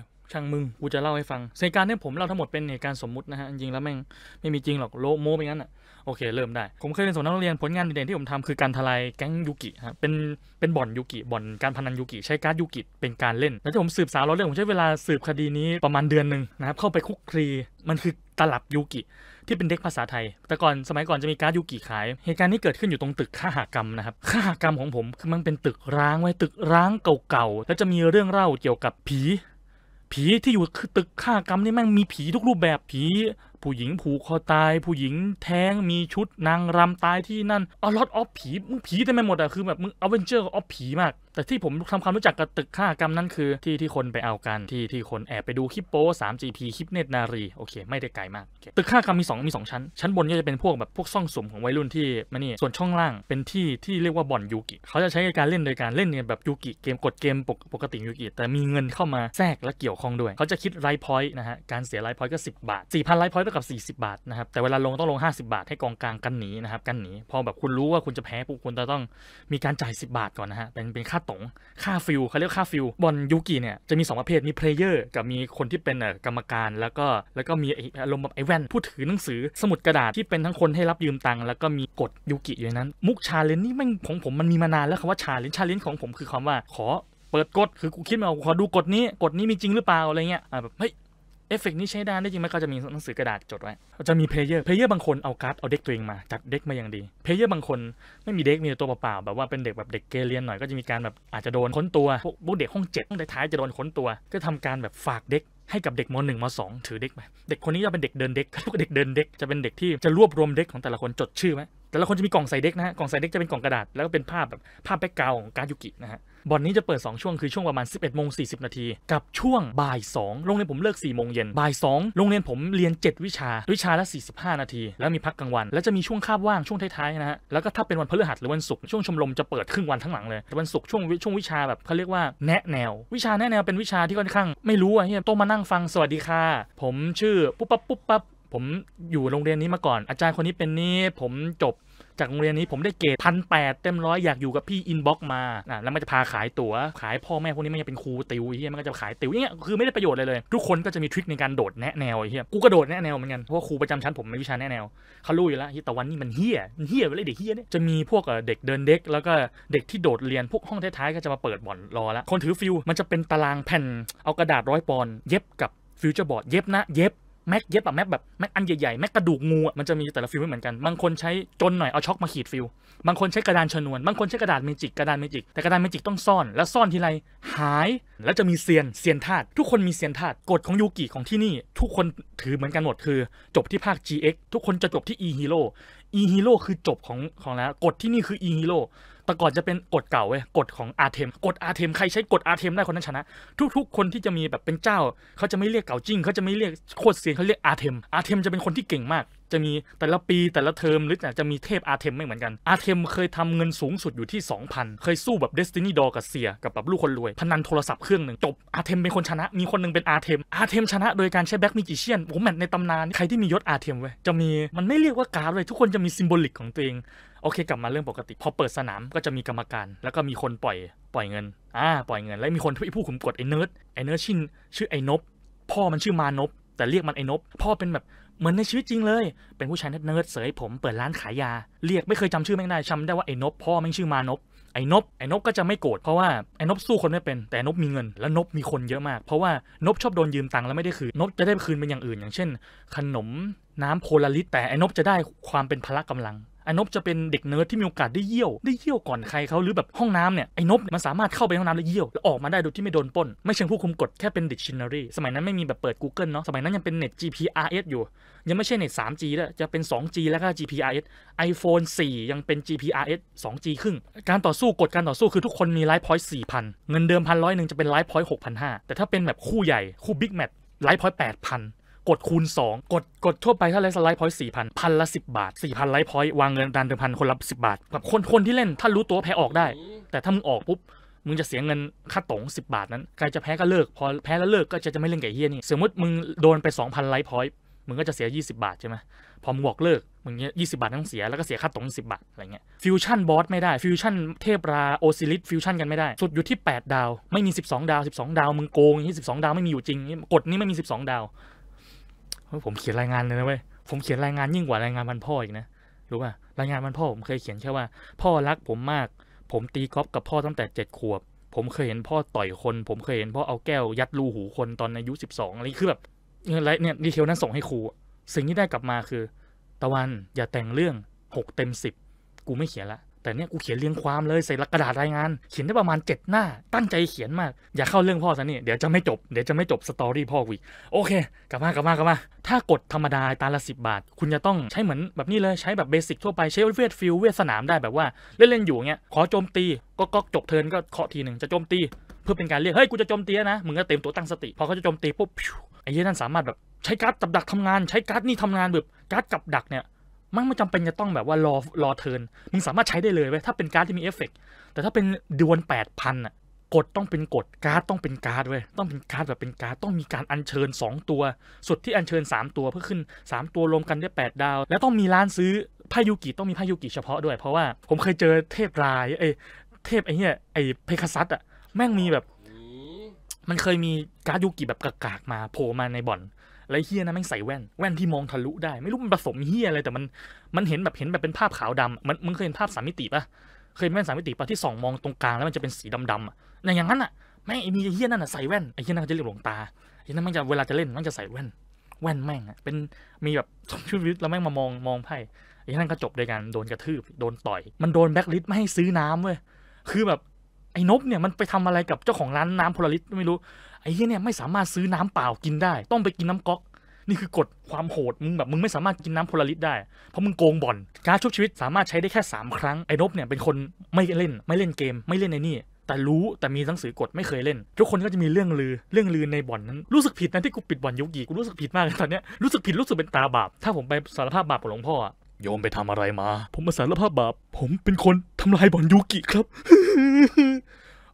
ค ช่างมึง กูจะเล่าให้ฟังเหตุการณ์ที่ผมเล่าทั้งหมดเป็นเหตุการณ์สมมุตินะฮะจริงแล้วแม่งไม่มีจริงหรอก โลโมไปงั้นอ่ะ โอเคเริ่มได้ ผมเคยเป็นสอนนักเรียนผลงานเด่นที่ผมทำคือการทลายแก๊งยูกิฮะเป็นเป็นบ่อนยูกิบ่อนการพนันยูกิใช้การ์ดยูกิเป็นการเล่น แล้วที่ผมสืบสาวเราเรื่องผมใช้เวลาสืบคดีนี้ประมาณเดือนหนึ่งนะครับ เข้าไปคุกคลีมันคือตลับยูกิที่เป็นเด็กภาษาไทย แต่ก่อนสมัยก่อนจะมีการ์ดยูกิขาย เหตุการณ์นี้เกิดขึ้นอยู่ตรงตึกข้าหากรรมนะครับข้าหากรรมของผมคือมันเป็นตึกร้างไว้ตึกร้างเก่าๆแล้วจะมีเรื่องเล่าเกี่ยวกับผีผีที่อยู่คือตึกฆ่ากรรมนี่แม่งมีผีทุกรูปแบบผี ผู้หญิงผูกคอตาย ผู้หญิงแท้ง มีชุดนางรำตายที่นั่นอลอตออฟผี มึงผีเต็มไปหมดอะคือแบบมึงอเวนเจอร์ออฟผีมากแต่ที่ผมทำความรู้จักกับตึกฆากรรมนั่นคือที่ที่คนไปเอากัน ที่ที่คนแอบไปดูคลิปโป้ 3GP คลิปเนตนารีโอเค ไม่ได้ไกลมาก ตึกฆากรรมมี2มี 2 ชั้น ชั้นบนก็จะเป็นพวกแบบพวกซ่องสุมของวัยรุ่นที่มานี่ ส่วนช่องล่างเป็นที่ที่เรียกว่าบ่อนยูกิเขาจะใช้ในการเล่นโดยการเล่นเนี่ยแบบยูกิเกมกดเกมปกติยูกิแต่มีเงินเข้ามาแทรกและเกี่ยวข้องด้วยเขาจะคิดไรพอยต์นะฮะการเสียไรพอยต์ก็ 10 บาท4,000ไรพอยต์เท่ากับ 40 บาทนะครับแต่เวลาลงต้องลง 50 บาทให้กองกลางกันหนีนะครับกันหนีพอแบบคุณรู้ว่าคุณจะแพ้ปุ๊บคุณจะต้องมีการจ่าย 10 บาทก่อนนะฮะเป็นเป็นค่าตงค่าฟิลเขาเรียกค่าฟิลบอลยุกิเนี่ยจะมี2ประเภทมีเพลเยอร์กับมีคนที่เป็นกรรมการแล้วก็แล้วก็มีอารมณ์แบบไอแว่นผู้ถือหนังสือสมุดกระดาษที่เป็นทั้งคนให้รับยืมตังค์แล้วก็มีกฎยุกิอยู่านนั้น มุกชาเลนนี่ม่งของผมมันมีมานานแล้วคำว่าชาเลน์ชาเลน์ของผมคือคำว่า ขอเปิดกฎคือกูคิดมาขอดูกฎนี้กฎนี้มีจริงหรือเปล่าอะไรเงี้ยแบบเฮ้ยเอฟเฟกนี้ใช้ได้ได้จริงไหมเขาจะมีหนังสือกระดาษจดไว้ จะมีเพลเยอร์เพลเยอร์บางคนเอาการ์ดเอาเด็กตัวเองมาจัดเด็กมาอย่างดีเพลเยอร์บางคนไม่มีเด็กมีตัวเปล่าๆแบบว่าเป็นเด็กแบบเด็กเกเรียนหน่อยก็จะมีการแบบอาจจะโดนค้นตัวพวกเด็กห้องเจ็ดห้องท้ายจะโดนค้นตัวก็ทำการแบบฝากเด็กให้กับเด็กม .1 ม .2 ถือเด็กไาเด็กคนนี้จะเป็นเด็กเดินเด็กพวกเด็กเดินเด็กจะเป็นเด็กที่จะรวบรวมเด็กของแต่ละคนจดชื่อไหมแต่ละคนจะมีกล่องใส่เด็กนะฮะกล่องใส่เด็กจะเป็นกล่องกระดาษแล้วก็เป็นภาพแบบภาพแบ็กกราวของการยุกินะฮะบ่อนนี้จะเปิด 2ช่วงคือช่วงประมาณ11โมง40นาทีกับช่วงบ่าย2โรงเรียนผมเลิก4โมงเย็นบ่าย2โรงเรียนผมเรียน 7 วิชา วิชาละ 45 นาที แล้วมีพักกลางวัน แล้วจะมีช่วงคาบว่างช่วงท้ายๆนะฮะแล้วก็ถ้าเป็นวันพฤหัสหรือวันศุกร์ช่วงชมรมจะเปิดครึ่งวันทั้งหลังเลยวันศุกร์ช่วงช่วงวิชาแบบเขาเรียกว่าแนะแนววิชาแนะแนวเป็นวิชาที่ค่อนข้าง ไม่รู้อะเฮียต้องมานั่งฟังสวัสดีค่ะ ผมชื่อปุ๊บปั๊บปุ๊บปั๊บผมอยู่โรงเรียนนี้มาก่อนอาจารย์คนนี้เป็นนี่ผมจบจากโรงเรียนนี้ผมได้เกรดพันแปดเต็มร้อยอยากอยู่กับพี่อินบ็อกมาอ่ะแล้วมันจะพาขายตั๋วขายพ่อแม่พวกนี้มันจะเป็นครูติวเฮียมันก็จะขายติวเนี้ยคือไม่ได้ประโยชน์เลยเลย ทุกคนก็จะมีทริคในการโดดแนะแนวเฮียกูก็โดดแนะแนวเหมือนกันเพราะว่าครูประจำชั้นผมเปนวิชาแนะแนวเขารู้อยู่แล้วแี่ตวันนี้มันเฮี้ยมันเฮี้ยไปเลยเด็กเฮี้ยเนี่ยจะมีพวกเด็กเดินเด็ก แล้วก็เด็กที่โดดเรียนพวกห้องท้ายๆก็จะมาเปิดบ่อนรอละคนถือฟิวมันจะเป็นตารางแผ่น เอากระดาษร้อยปอนเย็บกับฟิวเจอร์บอร์ดเย็บนะเย็บแม็กเย็บอะแม็กแบบแม็กอันใหญ่ๆแม็กกระดูกงูอะมันจะมีแต่ละฟิลไม่เหมือนกัน บางคนใช้จนหน่อยเอาช็อคมาขีดฟิลบางคนใช้กระดานชนวนบางคนใช้กระดาษเมจิกกระดานเมจิกแต่กระดานเมจิกต้องซ่อนแล้วซ่อนทีไรหาย แล้วจะมีเซียนเซียนธาตุทุกคนมีเซียนธาตุกฎของยูกิของที่นี่ทุกคนถือเหมือนกันหมดคือ จบที่ภาค GX ทุกคนจะจบที่ E Hero E Hero คือจบของของแล้วกฎที่นี่คือ E Hero ต่ก่อนจะเป็นกฎเก่าเว้ยกฎของอาเทมกฎอาเทมใครใช้กฎอาเทมได้คนนั้นชนะ ทุกๆ คนที่จะมีแบบเป็นเจ้าเขาจะไม่เรียกเก่าจริง เขาจะไม่เรียกโคตรเสียงเขาเรียกอาเทมอาเทมจะเป็นคนที่เก่งมาก จะมีแต่ละปีแต่ละเทอมหรือจะมีเทพอาเทมไม่เหมือนกันอาเทมเคยทำเงินสูงสุดอยู่ที่ 2,000เคยสู้แบบเดสตินีดอกับเซียกับแบบลูกคนรวยพนันโทรศัพท์เครื่องหนึ่งจบอาเทมเป็นคนชนะ มีคนนึงเป็นอาเทมอาเทมชนะ โดยการใช้แบ็กมิจิเชียนโอ้แมทในตำนานใครที่มียศอาเทมเว้ยจะมีมันไม่เรียกว่าการ์ดเลยทุกคนจะมีซิมโบลิกของตัวเองโอเคกลับมาเรื่องปกติพอเปิดสนามก็จะมีกรรมการ แล้วก็มีคนปล่อย ปล่อยเงิน อ่าปล่อยเงินแล้วมีคนที่ผู้ขุมกดไอ้เนิร์ดไอ้เนิร์ดชินชื่อไอ้นบพ่อมันชื่อมานบแต่เรียกมันไอ้นบพ่อเป็นแบบเหมือนในชีวิตจริงเลย เป็นผู้ชายเนิร์ดเสยผม เปิดร้านขายยาเรียกไม่เคยจำชื่อแม่งได้จำได้ว่าไอ้นบพ่อแม่งชื่อมานบไอ้นบไอ้นบก็จะไม่โกรธเพราะว่าไอ้นบสู้คนไม่เป็นแต่นบมีเงินแล้วนบมีคนเยอะมากเพราะว่านบชอบโดนยืมตังค์แล้วไม่ได้คืนนบจะได้คืนเป็นอย่างอื่นอย่างเช่น ขนมน้ำโพลาริสแต่ไอ้นบจะได้ความเป็นพละกำลังไอ้นบจะเป็นเด็กเนิร์ดที่มีโอกาสได้เยี่ยว ได้เยี่ยวก่อนใครเขาหรือแบบห้องน้ำเนี่ย ไอ้นบมันสามารถเข้าไปห้องน้ำแล้วเยี่ยว แล้วออกมาได้โดยที่ไม่โดนป้นไม่เชิงผู้คุมกฎแค่เป็นดิกชินนารีสมัยนั้นไม่มีแบบเปิด Google เนาะสมัยนั้นยังเป็นเน็ต GPRS อยู่ ยังไม่ใช่เน็ต 3G แล้วจะเป็น 2G แล้วก็ GPRS iPhone 4 ยังเป็น GPRS 2G ครึ่งการต่อสู้กฎการต่อสู้คือทุกคนมีไลฟ์พอยต์ 4,000 เงินเดิมพันร้อยหนึ่งจะเป็นไลฟ์พอยต์ 6,500 แต่ถ้าเป็นแบบคู่ใหญ่คู่บิ๊กแมตช์ไลฟ์พอยต์8,000กดคูณ 2 กดกดทั่วไปถ้าไลฟ์สไลด์พอยต์สี่พันพันละสิบาทสี่พันไลฟ์พอยต์วางเงินดันเดิมพันคนละสิบาทแบบคนคนที่เล่นถ้ารู้ตัวแพ้ออกได้ แต่ถ้ามึงออก ปุ๊บ มึงจะเสียเงิน ค่าต๋งสิบาทนั้น ใครจะแพ้ก็เลิกพอแพ้แล้วเลิกก็จะจะไม่เล่นไก่เฮียนี่สมมติมึงโดนไปสองพันไลฟ์พอยต์มึงก็จะเสียยี่สิบาทใช่ไหมพอมึงบอกเลิกมึงเนี้ยยีบาทต้องเสียแล้วก็เสียค่าต๋งสิบาทอะไรเงี้ยฟิวชั่นบอสไม่ได้ฟิวชั่นเทพราโอซิลิสฟิวชั่นกันไม่ได้สุดอยู่ที่ปดาวไม่มีองดาวองดาว มึงโกงที่องดาวไม่มีอยู่จริง กดนี้ไม่มีองดาวผมเขียนรายงานเลยนะเว้ย ผมเขียนรายงานยิ่งกว่ารายงานมันพ่ออีกนะ รู้ป่ะ รายงานมันพ่อผมเคยเขียนแค่ว่า พ่อรักผมมาก ผมตีกอล์ฟกับพ่อตั้งแต่เจ็ดขวบ ผมเคยเห็นพ่อต่อยคน ผมเคยเห็นพ่อเอาแก้วยัดรูหูคนตอนอายุสิบสองอะไร คือแบบเนี่ยเนี่ย ดีเทลนั้นส่งให้ครู สิ่งที่ได้กลับมาคือ ตะวันอย่าแต่งเรื่องหกเต็มสิบกูไม่เขียนละแต่เนี่ยกูเขียนเรียงความเลย ใส่กระดาษรายงานเขียนได้ประมาณ 7 หน้า ตั้งใจเขียนมาก อย่าเข้าเรื่องพ่อซะนี่เดี๋ยวจะไม่จบเดี๋ยวจะไม่จบสตอรี่พ่อวีโอเคกลับมากลับมากลับมา ถ้ากดธรรมดาตาละสิบาท คุณจะต้องใช้เหมือนแบบนี้เลย ใช้แบบเบสิกทั่วไป ใช้เวทฟิลเวทสนามได้แบบว่า เล่นๆอยู่เงี้ยขอโจมตีก็ก็จบเทินก็เคาะทีหนึ่งจะโจมตี เพื่อเป็นการเรียกเฮ้ยกูจะโจมตีนะมึงก็เต็มตัวตั้งสติพอเขาจะโจมตีปุ๊บไอ้เนี่ยนั่นสามารถแบบ ใช้การ์ดตับดักทำงานใช้การ์ดนี่ทำงานแบบการ์ดกับดักเนี่ยมันไม่จำเป็นจะต้องแบบว่ารอรอเทินมึงสามารถใช้ได้เลยเว้ย ถ้าเป็นการ์ดที่มีเอฟเฟกต์แต่ถ้าเป็นดวลแปดพันอ่ะ กดต้องเป็นกด การ์ดต้องเป็นการ์ดเว้ย ต้องเป็นการ์ดแบบเป็นการ์ดต้องมีการอัญเชิญ 2 ตัว สุดที่อัญเชิญ3ตัวเพื่อขึ้น 3 ตัวรวมกันได้8ดาว แล้วต้องมีร้านซื้อพายุกิต้องมีพายุกิเฉพาะด้วย เพราะว่าผมเคยเจอเทพรายไอ้เทพไอ้เนี่ยไอ้เพคซัสอ่ะ แม่งมีแบบมันเคยมีการ์ดยุกิแบบกากๆมาโผล่มาในบ่อนไรเฮียนะแม่งใส่แว่น แว่นที่มองทะลุได้ ไม่รู้มันผสมเฮียอะไรแต่มันมันเห็นแบบเห็นแบบเป็นภาพขาวดำมันมึงเคยเห็นภาพสามมิติปะเคยแว่นสามมิติปะที่ส่องมองตรงกลางแล้วมันจะเป็นสีดำๆอ่อย่างนั้นอ่ะแม่งไอ้มีเฮียนั่นอ่ะใส่แว่นไอ้เฮียนั่นจะเรียกหลวงตาไอ้นั่นมันจะเวลาจะเล่นมันจะใส่แว่น แว่นแม่งอ่ะเป็นมีแบบชุดวิทย์แล้วแม่งมามองมองไพ่ไอ้เฮียนั่นก็จบด้วยกันโดนกระทืบโดนต่อย มันโดนแบ็คลิสไม่ให้ซื้อน้ำเว้ยคือแบบไอ้นบเนี่ยมันไปทำอะไรกับเจ้าของร้านน้ำโพลริสไม่รู้ไอ้เฮียเนี่ยไม่สามารถซื้อน้ำเปล่ากินได้ต้องไปกินน้ำก๊อกนี่คือกฎความโหดมึงแบบมึงไม่สามารถกินน้ำพลลิตได้เพราะมึงโกงบอลการชุบชีวิตสามารถใช้ได้แค่ 3 ครั้งไอ้นบเนี่ยเป็นคนไม่เล่น ไม่เล่นเกมไม่เล่นในนี่ แต่รู้แต่มีหนังสือกฎไม่เคยเล่น ทุกคนก็จะมีเรื่องลือเรื่องลือในบ่อนนั้นรู้สึกผิดนะที่กูปิดบ่อนยุกีกูรู้สึกผิดมากตอนเนี้ยรู้สึกผิดรู้สึกเป็นตาบาปถ้าผมไปสารภาพบาปกับหลวงพ่อโยมไปทำอะไรมา ผมมาสารภาพบาปผมเป็นคนทำลายบ่อนยุกิครับ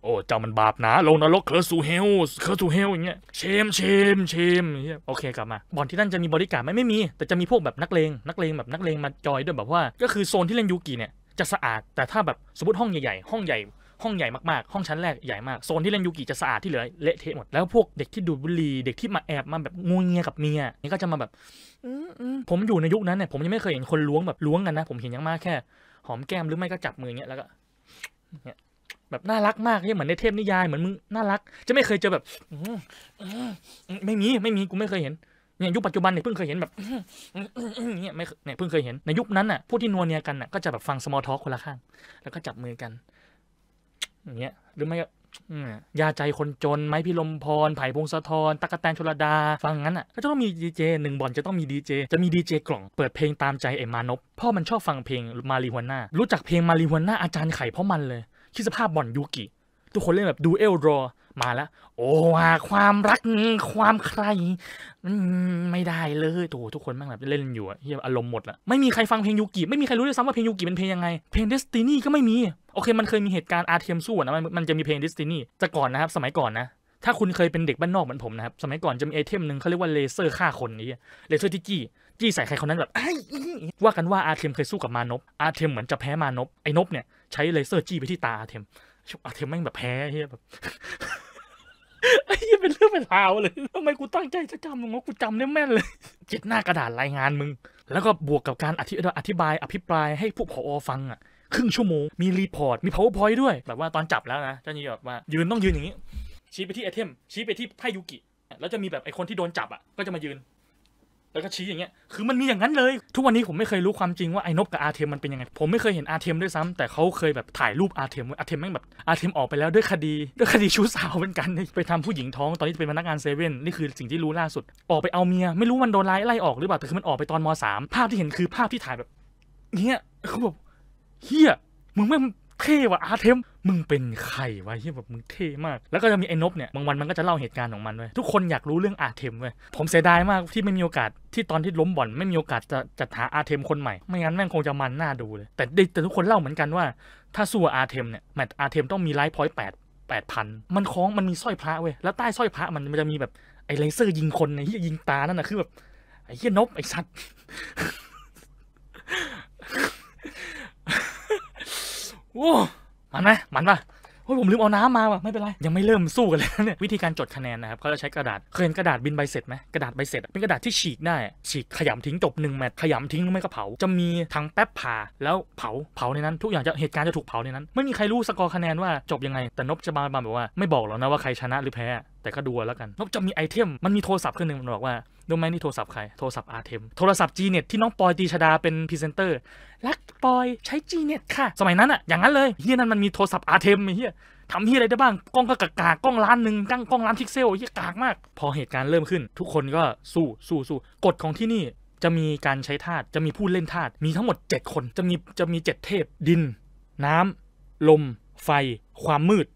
โอ้เจ้ามันบาปนะ ลงนรกเคอร์สูเฮลเคอร์สูเฮลอย่างเงี้ยเชมเชมเชมเียโอเคกลับมาบ่อนที่นั่นจะมีบริการไหมไม่มี แต่จะมีพวกแบบนักเลงนักเลงแบบนักเลงมาจอยด้วยแบบว่าก็คือโซนที่เล่นยูกิเนี่ยจะสะอาดแต่ถ้าแบบสมมติห้องใหญ่ๆ ห้องใหญ่ห้องใหญ่มาก ๆ ห้องชั้นแรกใหญ่มาก โซนที่เล่นยูกิจะสะอาดที่เหลือเละเทะหมดแล้วพวกเด็กที่ดูบุหรี่เด็กที่มาแอบมาแบบงูเงียกับเมียนี่ก็จะมาแบบผมอยู่ในยุคนั้นเนี่ยผมยังไม่เคยเห็นคนล้วงแบบล้วงกันนะ ผมเห็นยังมากแค่ หอมแก้มหรือไม่ก็จับมือเงี้ยแล้วก็ เนี่ยแบบน่ารักมากเนี่ยเหมือนในเทพนิยายเหมือนมึงน่ารัก จะไม่เคยเจอแบบไม่มีไม่มี กูไม่เคยเห็นเนี่ยยุคปัจจุบันเนี่ยเพิ่งเคยเห็น แบบเนี่ยไม่เนี่ยเพิ่งเคยเห็นในยุคนั้นน่ะ ผู้ที่นวเนียกันน่ะก็จะแบบฟังสมอลท็อกคนละข้าง แล้วก็จับมือกันอย่างเงี้ยหรือไม่ยาใจคนจนไม้พิลมพรไผ่พงศธรตักะแตนชลดา ฟังงั้นอ่ะก็จะต้องมีดีเจหนึ่งบอลจะต้องมีดีเจ จะมีดีเจ กล่องเปิดเพลงตามใจไอ้มานพพ่อมันชอบฟังเพลงมารีฮวนน่ารู้จักเพลงมารีฮวนน่าอาจารย์ไข่เพราะมันเลยคิดสภาพบอลยูกิทุกคนเล่นแบบดูเอลรอ มาแล้ว โอ้วความรัก ความใครไม่ได้เลยโอ้ทุกคนมั่งแบบ เล่นอยู่อะเฮียอารมณ์หมดละไม่มีใครฟังเพลงยูกิไม่มีใครรู้ด้วยซ้ำว่าเพลงยูกิเป็นเพลงยังไง เพลงเดสตินีก็ไม่มี โอเค มันเคยมีเหตุการณ์อาเทียมสู้นะมันมันจะมีเพลงเดสตินีแต่ก่อนนะครับ สมัยก่อนนะ ถ้าคุณเคยเป็นเด็กบ้านนอกเหมือนผมนะครับสมัยก่อนจะมีไอเทมหนึ่งเขาเรียกว่าเลเซอร์ฆ่าคนนี้เลเซอร์ที่จี้จี้ใส่ใครคนนั้นแบบว่ากันว่าอาเทมเคยสู้กับมานพอาเทมเหมือนจะแพ้มานพไอ้นพเนี่ยใช้เลเซอร์จี้ไปที่ตาอาเทมอาเทมแม่งแบบแพ้เฮียแบบไอ้ยี่เป็นเรื่องเป็นราวเลยทำไมกูตั้งใจจะจำมึงวะกูจำได้แม่นเลย เจ็ดหน้ากระดาษรายงานมึง แล้วก็บวกกับการอธิบายอภิปรายให้ผู้ผอฟังอ่ะครึ่งชั่วโมงมีรีพอร์ตมี powerpoint ด้วย แบบว่าตอนจับแล้วนะเจ้านี่แบบว่ายืนต้องยืนอย่างนี้ ชี้ไปที่ไอเทม ชี้ไปที่ไพ่ยุกิแล้วจะมีแบบไอคนที่โดนจับอ่ะก็จะมายืนแล้วก็ชี้อย่างเงี้ย คือมันมีอย่างนั้นเลย ทุกวันนี้ผมไม่เคยรู้ความจริงว่าไอ้นบกับอาเทมมันเป็นยังไง ผมไม่เคยเห็นอาเทมด้วยซ้ำ แต่เขาเคยแบบถ่ายรูปอาเทมอาเทมแม่งแบบอาเทมออกไปแล้วด้วยคดี ด้วยคดีชู้สาวเป็นกัน ไปทำผู้หญิงท้อง ตอนนี้เป็นพนักงานเซเว่น นี่คือสิ่งที่รู้ล่าสุด ออกไปเอาเมีย ไม่รู้มันโดนไล่ไล่ออกหรือเปล่า แต่คือมันออกไปตอนมสามภาพที่เห็นคือภาพที่ถ่ายแบบเงี้ยเขาแบบเฮียมึงไม่เท่ว่ะอาเทมมึงเป็นใครวะเฮียแบบมึงเท่มาก แล้วก็จะมี ไอ้นบเนี่ย บางวันมันก็จะเล่าเหตุการณ์ของมันเว้ยทุกคนอยากรู้เรื่องอาเทมเว้ยผมเสียดายมากที่ไม่มีโอกาสที่ตอนที่ล้มบ่อน ไม่มีโอกาสจะจัดหาอาเทมคนใหม่ไม่งั้นแม่งคงจะมันหน้าดูเลยแต่แต่ทุกคนเล่าเหมือนกันว่า ถ้าสู้อาเทมเนี่ยแมตต์อาเทมต้องมีไลฟ์พอยต์แปดแปดพันมันคล้องมันมีสร้อยพระเว้ยแล้วใต้สร้อยพระมันมันจะมีแบบไอ้เลเซอร์ ยิงคนไอ้เฮียยิงตานั่นนะคือแบบไอ้เฮียนบไอ้สัตว์โอ้มันไหม มันปะโอ้ยผมลืมเอาน้ำมาว่ะ ไม่เป็นไร ยังไม่เริ่มสู้กันเลยเนี่ยวิธีการจดคะแนนนะครับเขาจะใช้กระดาษ เคยเห็นกระดาษบินใบเสร็จไหมกระดาษใบเสร็จเป็นกระดาษที่ฉีกได้ ฉีกขยำทิ้งจบหนึ่งแมตช์ขยำทิ้ง ไม่ก็เผา จะมีทั้งแป๊บผ่าแล้วเผา เผาในนั้นทุกอย่างจะ เหตุการณ์จะถูกเผาในนั้น ไม่มีใครรู้สกอร์คะแนนว่าจบยังไง แต่นบจะมาบอกว่า ไม่บอกหรอกนะว่าใครชนะหรือแพ้ แต่ก็ดูแล้วกันนบจะมีไอเทม มันมีโทรศัพท์เครื่องนึงมันบอกว่ารู้ไหมนี่โทรศัพท์ใครโทรศัพท์อาเทมโทรศัพท์จีเน็ตที่น้องปอยตีชดาเป็นพรีเซนเตอร์รักปอยใช้จีเน็ตค่ะ สมัยนั้นอะอย่างนั้นเลยเฮียนั้นมันมีโทรศัพท์อาเทมเฮียทำเฮียอะไรได้บ้างกล้องก็กากากล้องล้านหนึ่งกั้งกล้องล้านพิกเซลเฮียกากมาก พอเหตุการณ์เริ่มขึ้น ทุกคนก็สู้ สู้สู้กฎของที่นี่จะมีการใช้ธาตุจะมีผู้เล่นธาตุมีทั้งหมด 7 คนจะมีจะมี 7 เทพดิน น้ำลม ไฟ ความมืด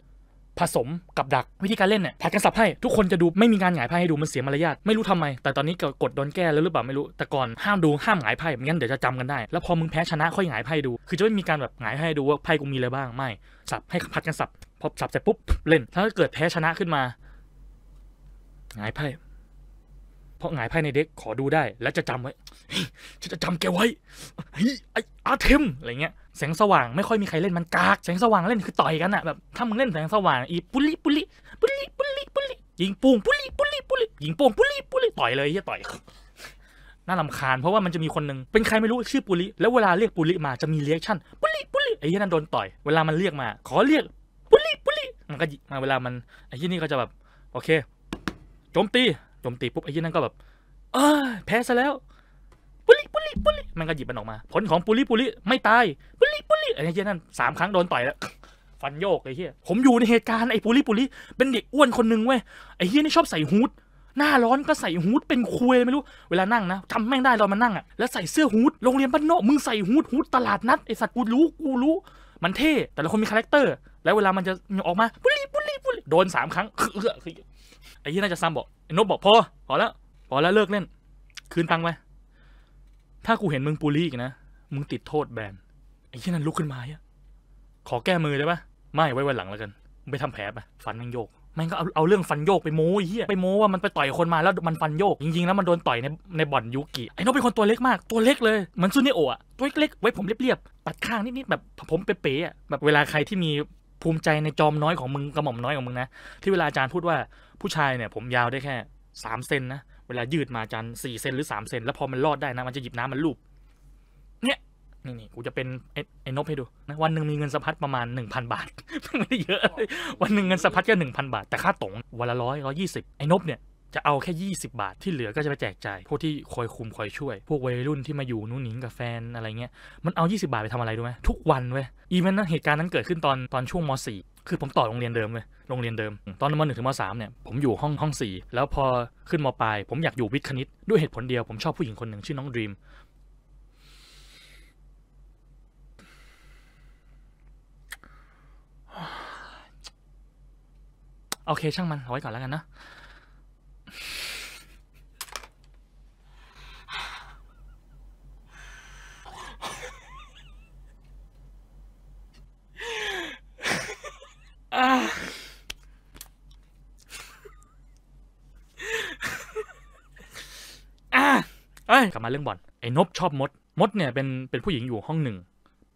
ผสมกับดักวิธีการเล่นเนี่ยผัดกันสับให้ทุกคนจะดูไม่มีการหงายไพ่ให้ดูมันเสียมารยาทไม่รู้ทำไม แต่ตอนนี้กดโดนแก้แล้วหรือเปล่าไม่รู้ แต่ก่อนห้ามดูห้ามหงายไพ่ไม่งั้นเดี๋ยว จะจำกันได้แล้วพอมึงแพ้ชนะค่อยหงายไพ่ดู คือจะไม่มีการแบบหงายให้ดูว่าไพ่กูมีอะไรบ้าง ไม่ สับให้ผัดกันสับพอสับเสร็จปุ๊บเล่น ถ้าเกิดแพ้ชนะขึ้นมาหงายไพ่พะหงายไพ่ในเด็กขอดูได้และจะจำไว้ฉันจะจำแกไว้ไออาเทมอะไรเงี้ยแสงสว่าง ไม่ค่อยมีใครเล่นมันกากแสงสว่างเล่นคือต่อยกันอะแบบถ้ามึงเล่นแสงสว่างอีปุลิปุลิปุลิปุลิปุลิยิงปูงปุลิปุลิปุลิยิงปูงปุลิปุลิต่อยเลยเฮียต่อยน่าลำคาญเพราะว่ามันจะมีคนหนึ่งเป็นใครไม่รู้ชื่อปุลิแล้วเวลาเรียกปุลิมาจะมีเรียกชั่นปุลิปุลิไอ้เฮียนั่นโดนต่อย เวลามันเรียกมา ขอเรียกปุลิปุลิมันก็มาเวลามันไอ้เฮียนี่ก็จะแบบโอเคโจมตีโจมตีปุ๊บไอ้ยี่นั่นก็แบบเออแพ้ซะแล้ว ปุลิปุลิปุลิมันก็หยิบมันออกมา ผลของปุลิปุลิไม่ตาย ปุลิปุลิไอ้ยี่นั่นสามครั้งโดนต่อยแล้วฟันโยกไอ้เหี้ยผมอยู่ในเหตุการณ์ไอ้ปุลิปุลิเป็นเด็กอ้วนคนหนึ่งเว้ยไอ้เหี้ยนี่ชอบใส่ฮูดหน้าร้อนก็ใส่ฮูดเป็นควยไม่รู้ เวลานั่งนะจำแม่งได้ตอนมันนั่งอ่ะแล้วใส่เสื้อฮูดโรงเรียนบ้านนอกมึงใส่ฮูดฮูดตลาดนัดไอสัตว์กูรู้กูรู้มันเท่แต่ละคนมีคาแรคเตอร์แล้วเวลามันจะออกมาปุลิปุลิปุลิโดนสามครั้งคือไอ้ยี่น่าจะซ้ำบอกอนบบอกพอพอแล้วพอแล้วเลิกเล่นคืนตังค์ไปถ้ากูเห็นมึงปูลี่อีกนะ มึงติดโทษแบนไอ้ยี่นั่นลุกขึ้นมาอะขอแก้มือได้ปะไม่ไว้วันหลังแล้วกันไปทำแผลไปฟันมันโยก มันก็เอาเอาเรื่องฟันโยกไปโม้เฮียไปโม้ว่ามันไปต่อยคนมาแล้วมันฟันโยก จริงๆ แล้วมันโดนต่อยในในบ่อนยุกิไอ้นกเป็นคนตัวเล็กมากตัวเล็กเลยมันซุนเนโอะตัวเล็กๆไว้ผมเรียบๆปัดข้างนิดๆแบบผมเป๊ะๆแบบเวลาใครที่มีภูมิใจในจอมน้อยของมึงกระหม่อมน้อยของมึงนะที่เวลาอาจารย์พูดว่า ผู้ชายเนี่ยผมยาวได้แค่สามเซนนะเวลายืดมาอาจารย์สี่เซนหรือสามเซนแล้วพอมันรอดได้นะมันจะหยิบน้ำมันลูบเนี่ย นี่นี่กูจะเป็นไอ้นบให้ดูนะวันหนึ่งมีเงินสะพัดประมาณหนึ่งพันบาทไม่ได้เยอะ วันหนึ่งเงินสะพัดแค่หนึ่งพันบาท แต่ค่าต๋งวันละร้อยร้อยี่สิบไอ้นบเนี่ยจะเอาแค่ 20 บาทที่เหลือก็จะไปแจกจ่ายพวกที่คอยคุมคอยช่วย พวกวัยรุ่นที่มาอยู่นู่นนิงกับแฟนอะไรเงี้ย มันเอา 20 บาทไปทำอะไรรู้ไหมทุกวันเว้ยอีเวนต์นั้นเหตุการณ์นั้นเกิดขึ้นตอนตอนช่วงม .4 คือผมต่อโรงเรียนเดิมเว้ยโรงเรียนเดิม ตอนม .1 ถึงม .3 เนี่ยผมอยู่ห้องห้อง 4 แล้วพอขึ้นมปลายผมอยากอยู่วิทย์คณิตด้วยเหตุผลเดียว ผมชอบผู้หญิงคนหนึ่งชื่อน้องดรีมโอเคช่างมันเอาไว้ก่อนแล้วกันนะกลับมาเรื่องบอลไอ้นบชอบมด มดเนี่ยเป็นเป็นผู้หญิงอยู่ห้องหนึ่ง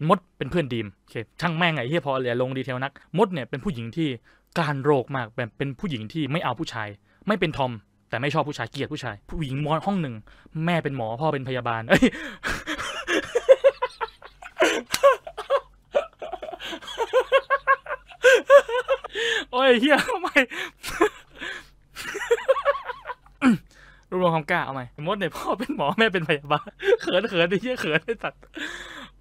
มดเป็นเพื่อนดีมโอเคช่างแม่งไอ้เฮียพอเลยลงดีเทลนักมดเนี่ยเป็นผู้หญิงที่การโรคมากแบบเป็นผู้หญิงที่ไม่เอาผู้ชาย ไม่เป็นทอม แต่ไม่ชอบผู้ชายเกลียดผู้ชาย ผู้หญิงมอนห้องหนึ่ง แม่เป็นหมอพ่อเป็นพยาบาลโอ้ยเฮียทำไมรวบรวมความกล้า เอาไหมมดเนี่ยพ่อเป็นหมอแม่เป็นพยาบาลเขินเขินไอ้เหี้ยเขินไอ้สัตว์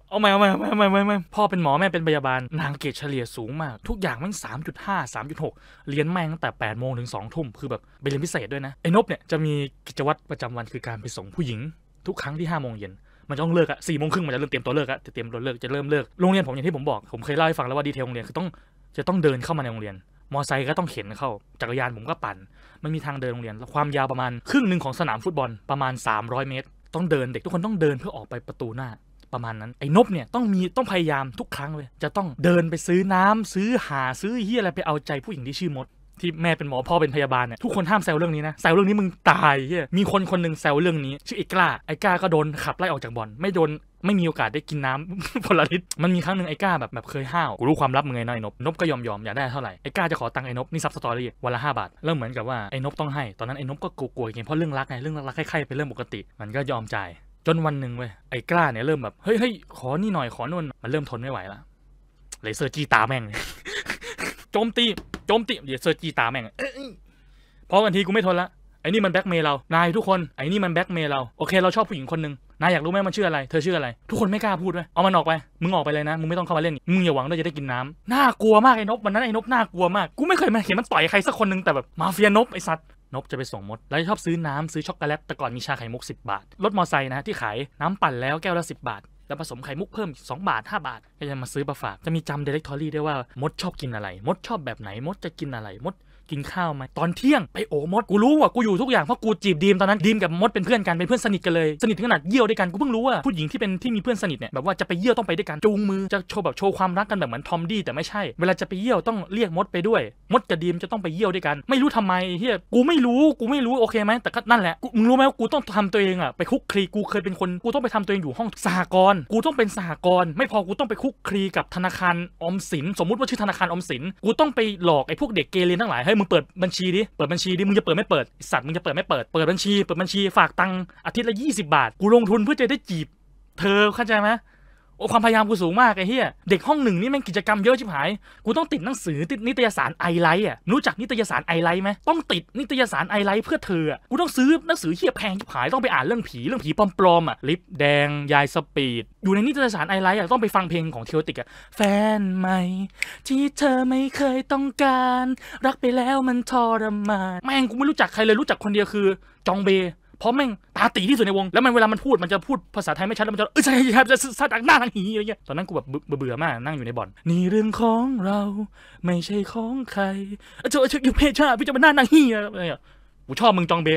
เอาไหมเอาไหมเอาไหม่ม่ไม่พ่อเป็นหมอแม่เป็นพยาบาลนางเกรดเฉลี่ยสูงมาก ทุกอย่างแม่งสามจุดห้าสามจุดหกเรียนแม่งตั้งแต่แปดโมงถึงสองทุ่มคือแบบไปเรียนพิเศษด้วยนะไอ้นบเนี่ย จะมีกิจวัตรประจำวันคือการไปส่งผู้หญิง ทุกครั้งที่ห้าโมงเย็นมันต้องเลิกอะสี่โมงครึ่งมันจะเริ่มเตรียมตัวเลิกอะจะเตรียมตัวเลิกจะเริ่มเลิกโรงเรียนผมอย่างที่ผมบอกผมเคยเล่าให้ฟังแล้วว่าดีเทลโรงเรียนคือต้องจะต้องเดินเข้ามาในโรงเรียน มอไซค์ก็ต้องเข็นเข้าจักรยานผมก็ปั่นมันมีทางเดินโรงเรียน ความยาวประมาณ ครึ่งหนึ่งของสนามฟุตบอลประมาณ 300 เมตร ต้องเดินเด็กทุกคนต้องเดินเพื่อออกไปประตูหน้า ประมาณนั้น ไอ้นบเนี่ยต้องมีต้องพยายามทุกครั้งเลย จะต้องเดินไปซื้อน้ำซื้อหาซื้อเฮียอะไรไปเอาใจผู้หญิงที่ชื่อมดที่แม่เป็นหมอพ่อเป็นพยาบาลเนี่ยทุกคนห้ามแซวเรื่องนี้นะแซวเรื่องนี้มึงตายเฮียมีคนคนหนึ่งแซวเรื่องนี้ ชื่อไอ้กล้าไอ้กล้าก็โดนขับไล่ออกจากบอลไม่โดนไม่มีโอกาสได้กินน้ำพลลิตมันมีครั้งหนึ่งไอ้ก้าแบบแบบเคยห้าว กูรู้ความลับมึงไงนะไอ้นบนบก็ยอมยอมอยากได้เท่าไหร่ ไอ้ก้าจะขอตังค์ไอ้นบนี่ซับสตอรี่วันละห้าบาทเริ่มเหมือนกับว่าไอ้นบต้อง ให้ ตอนนั้นไอ้นบก็กลัวๆอย่างเพราะเรื่องรักไง เรื่องรักๆใครๆเป็นเรื่องปกติ มันก็ยอมจ่าย จนวันหนึ่งเว้ย ไอ้กล้าเนี่ยเริ่มแบบเฮ้ยเฮ้ยขอนี่หน่อยขอน่น มันเริ่มทนไม่ไหวละ เลเซอร์จีตาแม่ง โจมตี โจมตีเลเซอร์จีตาแม่งพอวันทีกูไม่ทนละไอ้นี่มันแบ็กเมย์เรานายทุกคนไอ้นี่มันแบ็กเมย์เราโอเคเราชอบผู้หญิงคนหนึ่งนายอยากรู้ไหมมันชื่ออะไร เธอชื่ออะไร ทุกคนไม่กล้าพูดไหมเอามันออกไป มึงออกไปเลยนะ มึงไม่ต้องเข้ามาเล่น มึงอย่าหวังว่าจะได้กินน้ำน่ากลัวมากไอ้นบวันนั้นไอ้นบน่ากลัวมาก กูไม่เคยมาเห็นมันต่อยใครสักคนนึงแต่แบบมาเฟียนบไอ้สัตว์นบจะไปส่งมด แล้วชอบซื้อน้ำซื้อช็อกโกแลตแต่ก่อนมีชาไข่มุก10 บาท รถมอไซค์นะที่ขายน้ำปั่นแล้วแก้วละ10 บาท แล้วผสมไข่มุกเพิ่ม2บาท 5 บาทก็จะมาซื้อมาฝาก จะมีจำเดลิทอรี่ได้ว่ามดชอบกินอะไร มดชอบแบบไหนมดจะกินอะไรมดกินข้าวไหมตอนเที่ยงไปโอ้มดกูรู้ว่ากูอยู่ทุกอย่างเพราะกูจีบดีมตอนนั้นดีมกับมดเป็นเพื่อนกันเป็นเพื่อนสนิทกันเลยสนิทถึงขนาดเยี่ยวด้วยกันกูเพิ่งรู้ว่าผู้หญิงที่เป็นที่มีเพื่อนสนิทเนี่ยแบบว่าจะไปเยี่ยวต้องไปด้วยกันจูงมือจะโชว์แบบโชว์ความรักกันแบบเหมือนทอมดี้แต่ไม่ใช่เวลาจะไปเยี่ยวต้องเรียกมดไปด้วย มดกับดีมจะต้องไปเยี่ยวด้วยกัน ไม่รู้ทำไมเฮียกูไม่รู้กูไม่รู้โอเคไหมแต่ก็นั่นแหละมึงรู้ไหมว่ากูต้องทำตัวเองอะไปคุกคลีกูเคยเป็นคนกูต้องไปทำตัวเองอยู่ห้องสหกรณ์กูต้องเป็นสหกรณ์ไม่พอกูต้องไปคุกคลีกับธนาคารออมสินสมมุติว่าชื่อธนาคารออมสิน กูต้องไปหลอกไอ้พวกเด็กเกเรทั้งหลายเ้ยมึงเปิดบัญชีดิ เปิดบัญชีดิ มึงจะเปิดไม่เปิดสัตว์มึงจะเปิดไม่เปิด เปิดบัญชี เปิดบัญชีฝากตังค์อาทิตย์ละ 20 บาท กูลงทุนเพื่อจะได้จีบเธอเข้าใจไหมโอ้ความพยายามกูสูงมาก ไอ้เฮียเด็กห้องหนึ่งนี่แม่งกิจกรรมเยอะชิบหาย กูต้องติดหนังสือติดนิตยสารไอไลท์อ่ะ รู้จักนิตยสารไอไลท์ไหม ต้องติดนิตยสารไอไลท์เพื่อเธออ่ะกูต้องซื้อหนังสือเฮียแพงชิบหาย ต้องไปอ่านเรื่องผีเรื่องผีปลอมๆอ่ะ ลิปแดงยายสปีดอยู่ในนิตยสารไอไลท์อ่ะต้องไปฟังเพลงของเทโอติกอ่ะ แฟนใหม่ที่เธอไม่เคยต้องการ รักไปแล้วมันทรมาน แม่งกูไม่รู้จักใครเลยรู้จักคนเดียวคือจองเบเพราะแม่งตาตีที่สุดในวงแล้วมันเวลามันพูดมันจะพูดภาษาไทยไม่ชัดแล้วมันจะเออใช่ใช่จะซาดักหน้าทางหีอะไรเงี้ยตอนนั้นกูแบบเบื่อมากนั่งอยู่ในบ่อนนี่เรื่องของเราไม่ใช่ของใครเจ้าเจ้าอยู่เพชาพี่จะมาหน้านางหีอะไรเงี้ยกูชอบมึงจองเบ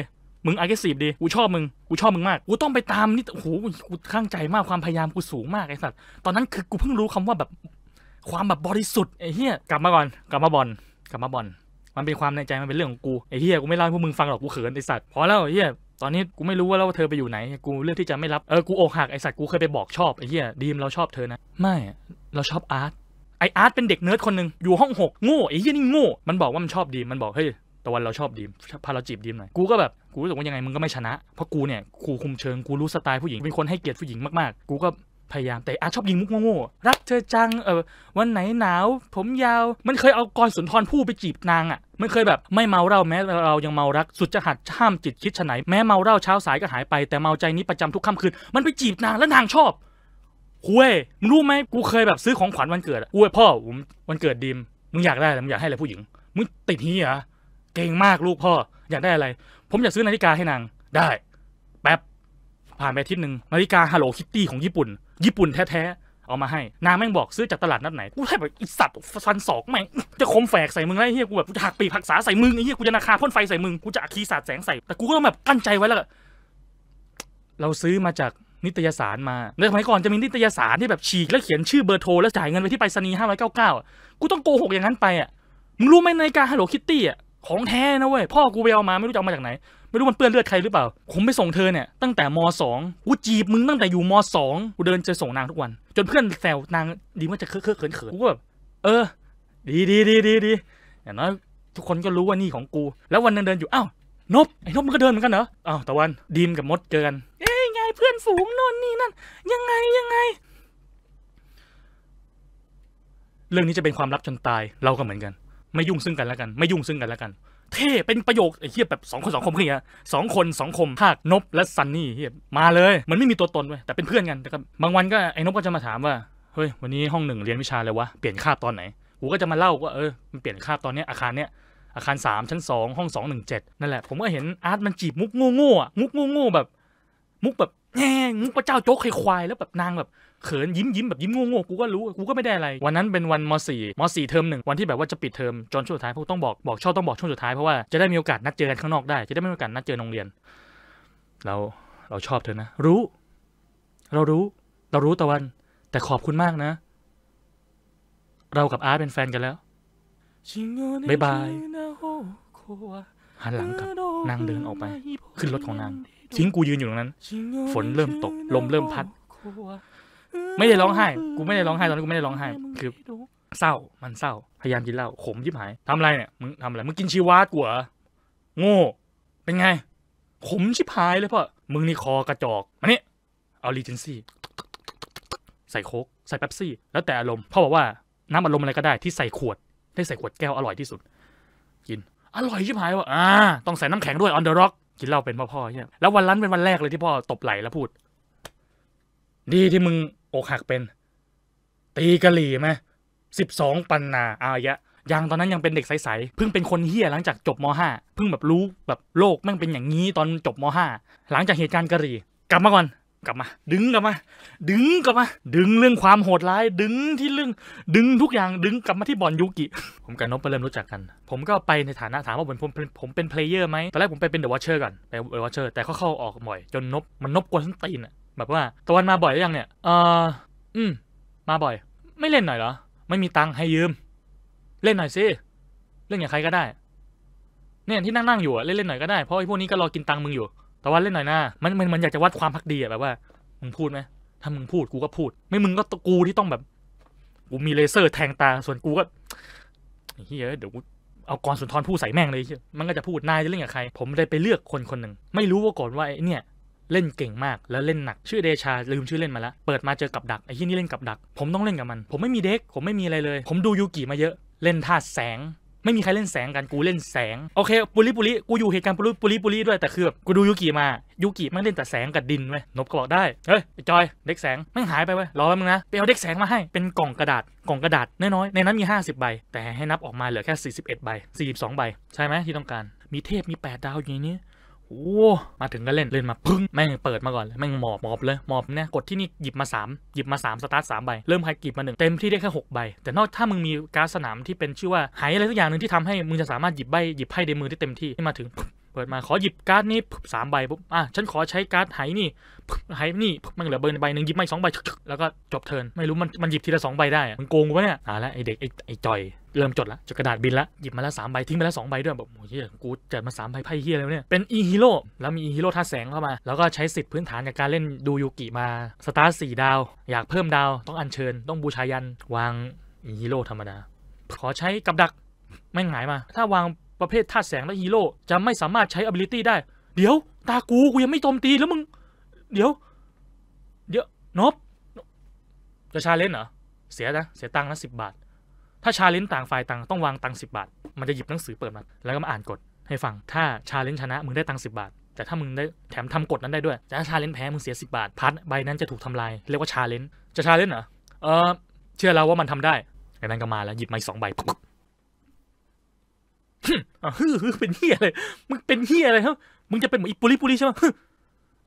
มึงอาเกสีฟดีกูชอบมึงกูชอบมึงมาก กูต้องไปตามนี่โอ้โหกูข้างใจมากความพยายามกูสูงมากไอ้สัตว์ตอนนั้นคือกูเพิ่งรู้คำว่าแบบความแบบบริสุทธิ์ไอ้เหี้ยกลับมาก่อนกลับมาบอลกลับมาบอลมันเป็นความในใจมันเป็นเรื่องของกูไอ้เหี้ยกูไม่เล่าให้พวกมึงฟังหรอกกูเขินไอ้สัตว์พอแล้วไอ้เหี้ยตอนนี้กูไม่รู้ว่าแล้วว่าเธอไปอยู่ไหนกูเลือกที่จะไม่รับเออกูอกหักไอสัตว์กูเคยไปบอกชอบไอ้เหี้ยดีมเราชอบเธอนะไม่เราชอบอาร์ตไออาร์ตเป็นเด็กเนิร์ดคนหนึ่งอยู่ห้องหกโง่ไอ้เหี้ยนี่โง่มันบอกว่ามันชอบดีมมันบอกเฮ้ยตะวันเราชอบดีมพาเราจีบดีมหน่อยกูก็แบบกูรู้สึกว่ายังไงมึงก็ไม่ชนะเพราะกูเนี่ยกูคุมเชิงกูรู้สไตล์ผู้หญิงเป็นคนให้เกียรติผู้หญิงมากๆกูก็พยายามแต่อาชอบยิงมุกโง่ๆรักเธอจังเออวันไหนหนาวผมยาวมันเคยเอากรสุนทรภู่ไปจีบนางอะไม่เคยแบบ ไม่เมาเหล้าแม้เรายังเมารักสุดจะหัดห้ามจิตคิดฉไหนแม้เมาเหล้าเช้าสายก็หายไปแต่เมาใจนี้ประจำทุกค่ำคืนมันไปจีบนางและนางชอบหวยมึงรู้ไหมกูเคยแบบซื้อของขวัญวันเกิดอ่วยพ่อผมวันเกิดดิมมึงอยากได้อะไรมึงอยากให้อะไรผู้หญิงมึงติดเฮียเก่งมากลูกพ่อ อยากได้อะไร ผมอยากซื้อนาฬิกาให้นางได้แป๊บผ่านไปทิศหนึ่งนาฬิกาฮัลโหลคิตตี้ของญี่ปุ่นญี่ปุ่นแท้ๆเอามาให้นางแม่งบอกซื้อจากตลาดนัดไหน กูให้แบบอีสัตว์ฟันศอกแม่งจะคมแฝกใส่มึงไรเฮียกูแบบกูจะหักปีกหักษาใส่มึงไอ้เฮียกูจะนาคาพ่นไฟใส่มึงกูจะอคีสาดแสงใส่ แต่กูก็ต้องแบบกั้นใจไว้แล้วเราซื้อมาจากนิตยสารมาในสมัยก่อนจะมีนิตยสารที่แบบฉีกแล้วเขียนชื่อเบอร์โทรแล้วจ่ายเงินไปที่ไปรษณีย์ห้าร้อยเก้าเก้ากูต้องโกหกอย่างนั้นไปอ่ะ มึงรู้ไหมในการฮัลโหลคิตตี้อ่ะ ของแท้นะเว้ย พ่อกูไปเอามาไม่รู้จะเอามาจากไหนไม่รู้ มันเปื้อนเลือดใครหรือเปล่าผมไปส่งเธอเนี่ยตั้งแต่มสองกูจีบมึงตั้งแต่อยู่มสองกูเดินจะส่งนางทุกวัน จนเพื่อนแซวนาง ดีมันจะเคอะเคอะเขินเขินกูกแบบเออ ดีดีดีดีดีอย่างน้อยทุกคนก็รู้ว่านี่ของกู แล้ววันนึงเดินอยู่อ้าวนบไอ้นบมันก็เดินเหมือนกันเหรออ้าวตะวันดีมกับมดเจอกันเอ้ยไง เพื่อนฝูงนนนี่นั่นยังไงยังไง เรื่องนี้จะเป็นความลับจนตาย เราก็เหมือนกัน ไม่ยุ่งซึ่งกันแล้วกันไม่ยุ่งซึ่งกันแล้วกันเท่ เป็นประโยคไอ้เฮียแบบสองคนสองคมอเฮียสองคนสองคมภาคนบและซันนี่เฮียมาเลยมันไม่มีตัวตนเว้ยแต่เป็นเพื่อนกันแต่ก็บางวันก็ไอ้นบก็จะมาถามว่า เฮ้ย วันนี้ห้องหนึ่งเรียนวิชาอะไรวะ เปลี่ยนคาบตอนไหนกูก็จะมาเล่าว่าเออมันเปลี่ยนคาบตอนเนี้ยอาคารเนี้ย อาคาร 3 ชั้น 2 ห้อง 217 นั่นแหละ ผมก็เห็นอาร์ตมันจีบมุกงูงูอ่ะมุกงูงูแบบมุกแบบแง่มุกพระเจ้าโจ๊กไข่ควายแล้วแบบนางแบบเขินยิ้มยิ้มแบบยิ้มงงๆกูก็รู้กูก็ไม่ได้อะไร วันนั้นเป็นวันมสี่มสี่เทอมหนึ่งวันที่แบบว่าจะปิดเทอมจนช่วงสุดท้ายพวกต้องบอกบอกชอบต้องบอก ช่วงสุดท้ายเพราะว่าจะได้มีโอกาสนัดเจอกันข้างนอก ได้จะได้มีโอกาสนัดเจอโรงเรียน เราเราชอบเธอนะรู้ เรารู้ เรารู้ตะวัน แต่ขอบคุณมากนะ เรากับอาร์ตเป็นแฟนกันแล้วบ๊ายบายหันหลังกับนางเดินออกไป ขึ้นรถของนางทิ้งกูยืนอยู่ตรงนั้นฝนเริ่มตกลมเริ่มพัดไม่ได้ร้องไห้ กูไม่ได้ร้องไห้ตอนนี้กูไม่ได้ร้องไห้ คือเศร้า มันเศร้า พยายามกินเหล้า ขมยิบหาย ทำอะไรเนี่ย มึงทำอะไร มึงกินชีวากัว โง่ เป็นไง ขมชิบหายเลยพ่อ มึงนี่คอกระจอกมาเนี่ยเอาลีเจนซี่ ใส่โค้กใส่แป๊บซี่ แล้วแต่อารมณ์ พ่อบอกว่าน้ำอารมณ์อะไรก็ได้ ที่ใส่ขวด ได้ใส่ขวดแก้วอร่อยที่สุด กิน อร่อยชิบหายว่ะ อ่า ต้องใส่น้ำแข็งด้วยออนเดอะร็อกกินเหล้าเป็นพ่อพ่อเนี่ย แล้ววันนั้นเป็นวันแรกเลยที่พ่อตบไหลแล้วพูด ดีที่มึงอกหักเป็น ตีกะหรี่ไหมสิบสองปันนาอายะยังตอนนั้นยังเป็นเด็กใสๆเพิ่งเป็นคนเฮี้ยหลังจากจบมห้าเพิ่งแบบรู้แบบโลกแม่งเป็นอย่างนี้ตอนจบมห้าหลังจากเหตุการณ์กะหรี่ กลับมาก่อนกลับมา ดึงกลับมา ดึงกลับมาดึงเรื่องความโหดร้ายดึงที่เรื่อง ดึงทุกอย่างดึงกลับมาที่บอลยุกิ ผมกับนพเริ่มรู้จักกัน ผมก็ไปในฐานะถามว่าผมผมผมเป็นเพลเยอร์ไหมตอนแรกผมไปเป็นเดอะวอชเชอร์ก่อนไปเดอะวอชเชอร์แต่เขาเข้าออกบ่อย จนนบมันนบกวนทั้งตีนอะแบบว่าตะวันมาบ่อยอยังเนี่ยเอออืมมาบ่อย ไม่เล่นหน่อยเหรอ ไม่มีตังค์ให้ยืม เล่นหน่อยสิเล่นกับใครก็ได้ เนี่ยที่นั่งนั่งอยู่เล่นเล่นหน่อยก็ได้เพราะไอ้พวกนี้ก็รอกินตังค์มึงอยู่ตะวันเล่นหน่อยนะมันมันมันอยากจะวัดความพักดีอะแบบว่ามึงพูดไหมถ้ามึงพูดกูก็พูด ไม่มึงก็กูที่ต้องแบบกูมีเลเซอร์แทงตาส่วนกูก็เฮียเดี๋ยวกูเอากรสุนทรผู้ใส่แม่งเลยมันก็จะพูดนายจะเล่นกับใคร ผมเลยไปเลือกคนคนหนึ่งไม่รู้ว่าก่อนว่าไอเนี่ยเล่นเก่งมากแล้วเล่นหนักชื่อเดชาลืมชื่อเล่นมาแล้วเปิดมาเจอกับดักไอ้ที่นี่เล่นกับดัก ผมต้องเล่นกับมัน ผมไม่มีเด็กผมไม่มีอะไรเลย ผมดูยูกิมาเยอะ เล่นท่าแสงไม่มีใครเล่นแสงกันกูเล่นแสง โอเค ปุริปุริกูอยู่เหตุการณ์ปุริปุริปุริด้วยแต่คือแบบกูดูยูกิมา ยูกิมันเล่นแต่แสงกับดินเว้ยนบก็บอกได้เฮ้ยจอยเด็กแสงมันหายไปเว้ยรอแป๊บนึงนะไปเอาเด็กแสงมาให้ เป็นกล่องกระดาษ กล่องกระดาษน้อยๆในนั้นมี 50 ใบ แต่ให้นับออกมาเหลือแค่ 41 ใบ42ใบใช่ไหมที่ต้องการมีเทพมี8ดาวอยู่ในนี้โอ้มาถึงก็เล่นเล่นมาพึ่งแม่งเปิดมาก่อนเลยแม่งหมอบหมอบเลยหมอบเนี่ยกดที่นี่หยิบมา 3 หยิบมา 3 สตาร์ทสามใบเริ่มไฮกิบมาหนึ่งเต็มที่ได้แค่6ใบแต่นอกถ้ามึงมีการสนามที่เป็นชื่อว่าหายอะไรสักอย่างหนึ่งที่ทำให้มึงจะสามารถหยิบใบหยิบไพ่ในมือได้เต็มที่ที่ มาถึงเปิดมาขอหยิบการ์ดนี้สามใบปุ๊บอ่ะฉันขอใช้การ์ดไหนี่ ไหนี่มันเหลือเบอร์ใบหนึ่งหยิบไม่สองใบแล้วก็จบเทินไม่รู้มันมันหยิบทีละสองใบได้มันโกงวะเนี่ยอ่ะแล้วไอเด็กไอไอจอยเริ่มจดละจดกระดาษบินละหยิบมาแล้วสามใบทิ้งไปแล้วสองใบด้วยแบบโอ้ยกูเจอดมาสามใบไพ่เฮียแล้วเนี่ยเป็นอีฮีโร่แล้วมีอีฮีโร่ท่าแสงเข้ามาแล้วก็ใช้สิทธิ์พื้นฐานจากการเล่นดูยูกิมาสตาร์สี่ดาว อยากเพิ่มดาวต้องอัญเชิญต้องบูชายันวางอีฮีโร่ธรรมดาขอใช้กับดักไม่หายมา ถ้าวางประเภทธาตุแสงและฮีโร่จะไม่สามารถใช้บิลิตี้ได้เดี๋ยว ตากูกูยังไม่โจมตีแล้วมึง เดี๋ยว เดี๋ยวนบจะชาเลนเหรอ เสียนะเสียตังค์นะสิบบาท ถ้าชาเลนต่างฝ่ายต่างต้องวางตังค์สิบาท มันจะหยิบหนังสือเปิดมาแล้วก็มาอ่านกฎให้ฟัง ถ้าชาเลนชนะ มึงได้ตังค์สิบาท แต่ถ้ามึงได้แถมทำกฎนั้นได้ด้วยถ้าชาเลนแพ้มึงเสียสิบาทพัดใบนั้นจะถูกทำลายเรียกว่าชาเลนจะชาเลนเหรอเออเชื่อเราว่ามันทำได้ไอ้นั่นก็มาแล้วหยิบไม้สองใบอ่ะฮึฮึเป็นเฮียอะไร มึงเป็นเฮียอะไรครับมึงจะเป็นเหมือนอีปุริปุริใช่ไหม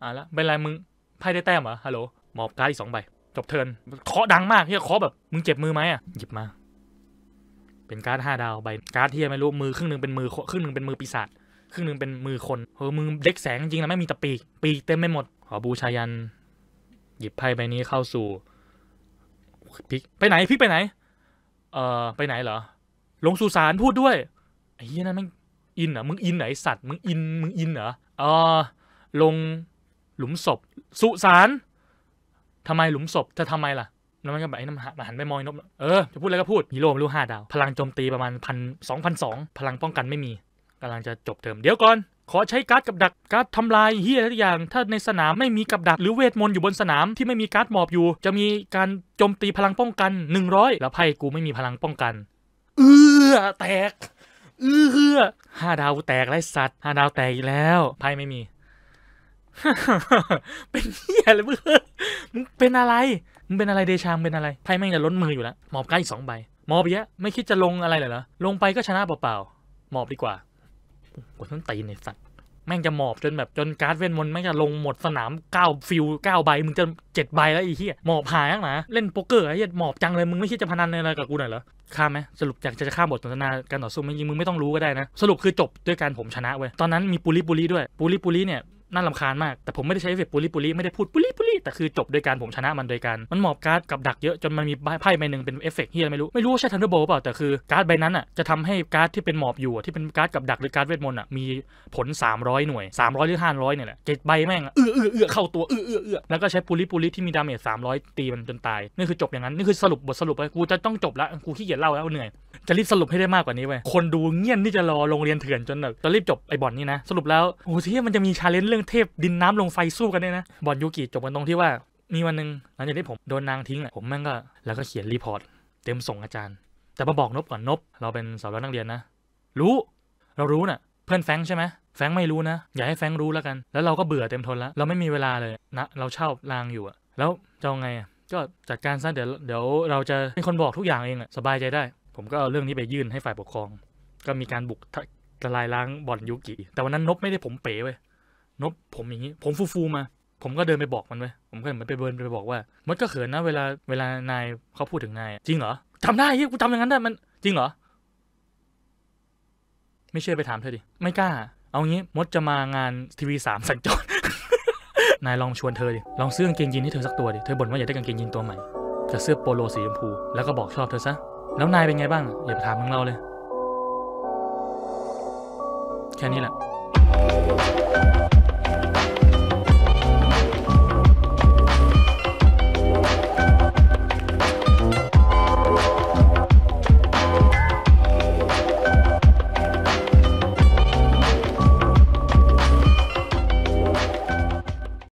อ่ะแล้วเป็นไรมึงไพ่ได้แต้มเหรอฮัลโหลหมอบการ์ดอีกสองใบ จบเทิร์นเคาะดังมากเฮียเคาะแบบ มึงเจ็บมือไหมอ่ะ หยิบมา เป็นการ์ดห้าดาวใบ การ์ดเฮียไม่รู้ มือครึ่งหนึ่งเป็นมือครึ่งหนึ่งเป็นมือปีศาจ ครึ่งหนึ่งเป็นมือคนเออมือเด็กแสงจริงนะไม่มีตะปีก ปีกเต็มไม่หมด ขอบูชายันหยิบไพ่ใบนี้เข้าสู่พิกไปไหนพิกไปไหน เอ่อไปไหนเหรอ ลงสุสานพูดด้วยไอ้เหี้ยนั่นแม่งอินเหรอมึงอินไหนสัตว์มึงอินมึงอินเหรอเออลงหลุมศพสุสานทำไมหลุมศพจะทำไมล่ะแล้วมันก็แบบ ไอ้น้ำหันไปมอยนบเออ จะพูดอะไรก็พูดมีโร่มรู้ห้าดาว พลังโจมตีประมาณพันสองพันสองพลังป้องกันไม่มีกำลังจะจบเทอมเดี๋ยวก่อน ขอใช้การ์ดกับดักการ์ดทำลายเฮียะไรอย่าง ถ้าในสนามไม่มีกับดักหรือเวทมนต์อยู่บนสนามที่ไม่มีการ์ดหมอบอยู่ จะมีการโจมตีพลังป้องกันหนึ่งร้อยแล้วไพ่กูไม่มีพลังป้องกัน เออแตกอือเฮือห้าดาวแตกไรสัตว์ห้าดาวแตกอีกแล้ว ไพ่ไม่มี เป็นเหี้ยอะไรมึงมึง เป็นอะไร มึงเป็นอะไรเดชามเป็นอะไร ไพ่แม่งจะล้นมืออยู่แล้วหมอบใกล้อีกสองใบหมอบเยอะไม่คิดจะลงอะไรเลยเหรอ ลงไปก็ชนะเปล่าๆหมอบดีกว่าปวดทั้งตีนไอ้สัตว์แม่งจะหมอบจนแบบจนการ์ดเวนมนแม่งจะลงหมดสนามเก้าฟิลเก้าใบมึงจะเจ็ดใบแล้วอีเหี้ยหมอบหายนะเล่นโป๊กเกอร์ไอ้เหี้ยหมอบจังเลย มึงไม่คิดจะพนันอะไรกับกูหน่อยเหรอข้ามไหมสรุปอยากจะข้ามบทสนทนาการต่อสู้ไม่ยิงมึงไม่ต้องรู้ก็ได้นะ สรุปคือจบด้วยการผมชนะเว้ย ตอนนั้นมีปุริปุริด้วยปุริปุริเนี่ยน่าลำคาญมาก แต่ผมไม่ได้ใช้เอฟเฟกปุลิปุลิไม่ได้พูดปุลิปุลิแต่คือจบโดยการผมชนะมันโดยการ มันหมอบการ์ดกับดักเยอะจนมันมีไพ่ใบหนึ่งเป็นเอฟเฟกตเฮียไม่รู้ ไม่รู้ว่าใช่ทันเดอร์โบเปล่าแต่คือการ์ดใบนั้นอ่ะจะทำให้การ์ดที่เป็นหมอบอยู่ที่เป็นการ์ดกับดักหรือการ์ดเวทมนต์อ่ะมีผล 300 หน่วย300หรือ500เนี่ยแหละเจ็ดใบแม่งเอื้อเอื้อเอือเข้าตัวเอื้อเอื้อเอือแล้วก็ใช้ปุลิปุลิที่มีดาเมจ300 ตีมันจนตายนี่คือจบอย่างนั้น นี่คือสรุปบทสรุปไปกูจะต้องจบละกูขี้เกียจเล่าแล้วเหนื่อยจะรีบสรุปให้ได้มากกว่านี้เว้ยคนดูเงียนที่จะรอโรงเรียนเถื่อนจนแบบจะรีบจบไอ้บอลนี่นะ สรุปแล้ว โอ้ที่มันจะมีชาเลนจ์เรื่องเทพดินน้ำลงไฟสู้กันเนี่ยนะ บอลยูกิจบกันตรงที่ว่า มีวันหนึ่งหลังจากที่ผมโดนนางทิ้งอ่ะผมแม่งก็แล้วก็เขียนรีพอร์ต เต็มส่งอาจารย์ แต่มาบอกนบก่อนนบ เราเป็นสาวนักเรียนนะ รู้ เรารู้น่ะ เพื่อนแฟงใช่ไหมแฟงไม่รู้นะ อย่าให้แฟงรู้แล้วกัน แล้วเราก็เบื่อเต็มทนแล้วเราไม่มีเวลาเลยนะ เราเช่าลางอยู่อะแล้วจะไงก็จัดการซะเดี๋ยวเดี๋ยวเราจะเป็นคนบอกทุกอย่างเองอะสบายใจได้ผมก็เอาเรื่องนี้ไปยื่นให้ฝ่ายปกครอง ก็มีการบุกทลายล้างบ่อนยุกิแต่วันนั้นนบไม่ได้ผมเป๋เว้ย นบผมอย่างนี้ ผมฟูฟูมา ผมก็เดินไปบอกมันไว้ผมก็เหมือนไปเบิร์นไปบอกว่ามันก็เขินนะเวลาเวลานายเขาพูดถึงนาย จริงเหรอจำได้ยี่กูจำอย่างนั้นได้มัน จริงเหรอไม่เชื่อไปถามเธอดิ ไม่กล้า เอางี้ มดจะมางานทีวีสามสัญจรนายลองชวนเธอดิลองซื้อกางเกงยีนให้เธอสักตัวดิเธอบ่นว่าอยากได้กางเกงยีนตัวใหม่กับเสื้อโปโลสีชมพู แล้วก็บอกชอบเธอซะแล้วนายเป็นไงบ้าง อย่าถามมึงเราเลย แค่นี้แหละ